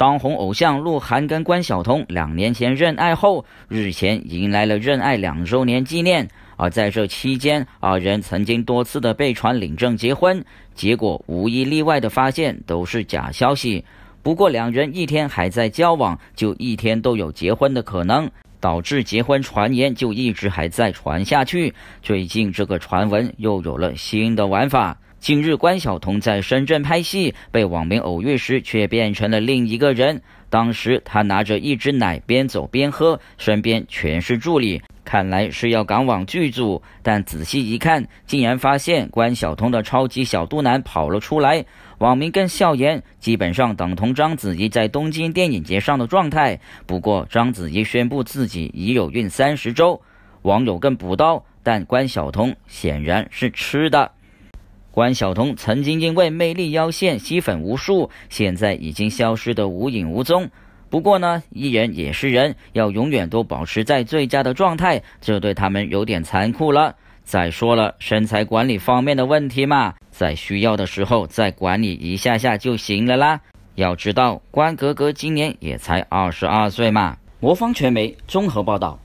当红偶像鹿晗跟关晓彤两年前认爱后，日前迎来了认爱两周年纪念。而在这期间，二人曾经多次的被传领证结婚，结果无一例外的发现都是假消息。不过，两人一天还在交往，就一天都有结婚的可能，导致结婚传言就一直还在传下去。最近这个传闻又有了新的玩法。近日，关晓彤在深圳拍戏，被网民偶遇时却变成了另一个人。当时她拿着一只奶边走边喝，身边全是助理，看来是要赶往剧组。但仔细一看，竟然发现关晓彤的超级小肚腩跑了出来。网民更笑言，基本上等同章子怡在东京电影节上的状态。不过，章子怡宣布自己已有孕三十周，网友更补刀，但关晓彤显然是吃的。关晓彤曾经因为魅力腰线吸粉无数，现在已经消失得无影无踪。不过呢，艺人也是人，要永远都保持在最佳的状态，这对他们有点残酷了。再说了，身材管理方面的问题嘛，在需要的时候再管理一下下就行了啦。要知道，关格格今年也才二十二岁嘛。魔方传媒综合报道。